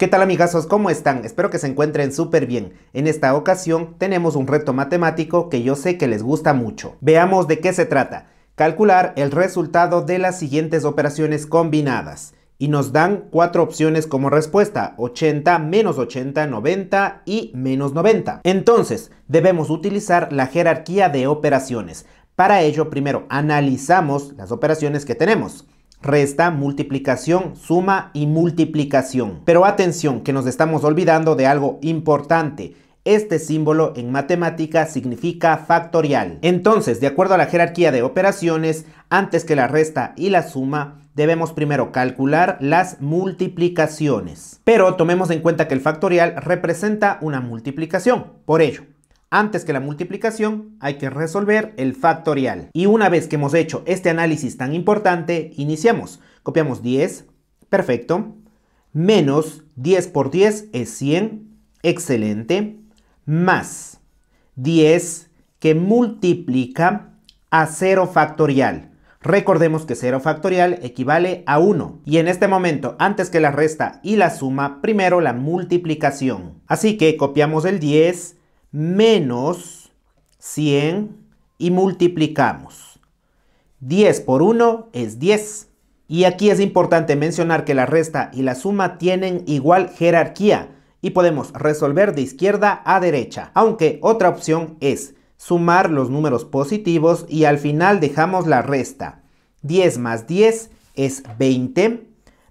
¿Qué tal amigazos? ¿Cómo están? Espero que se encuentren súper bien. En esta ocasión tenemos un reto matemático que yo sé que les gusta mucho. Veamos de qué se trata. Calcular el resultado de las siguientes operaciones combinadas. Y nos dan cuatro opciones como respuesta. 80, menos 80, 90 y menos 90. Entonces, debemos utilizar la jerarquía de operaciones. Para ello, primero analizamos las operaciones que tenemos resta, multiplicación, suma y multiplicación. Pero atención, que nos estamos olvidando de algo importante. Este símbolo en matemática significa factorial. Entonces, de acuerdo a la jerarquía de operaciones, antes que la resta y la suma, debemos primero calcular las multiplicaciones. Pero tomemos en cuenta que el factorial representa una multiplicación. Por ello, antes que la multiplicación hay que resolver el factorial. Y una vez que hemos hecho este análisis tan importante, iniciamos. Copiamos 10, perfecto. Menos 10 por 10 es 100, excelente. Más 10 que multiplica a 0 factorial. Recordemos que 0 factorial equivale a 1. Y en este momento, antes que la resta y la suma, primero la multiplicación. Así que copiamos el 10 menos 100 y multiplicamos. 10 por 1 es 10. Y aquí es importante mencionar que la resta y la suma tienen igual jerarquía y podemos resolver de izquierda a derecha, aunque otra opción es sumar los números positivos y al final dejamos la resta. 10 más 10 es 20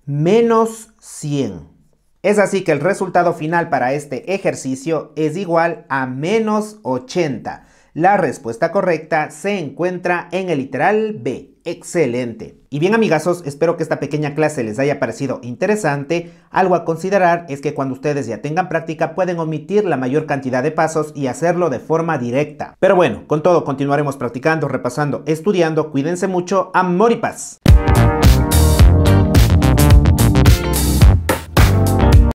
menos 100. Es así que el resultado final para este ejercicio es igual a menos 80. La respuesta correcta se encuentra en el literal B. Excelente. Y bien amigazos, espero que esta pequeña clase les haya parecido interesante. Algo a considerar es que cuando ustedes ya tengan práctica pueden omitir la mayor cantidad de pasos y hacerlo de forma directa. Pero bueno, con todo continuaremos practicando, repasando, estudiando. Cuídense mucho. Amor y paz.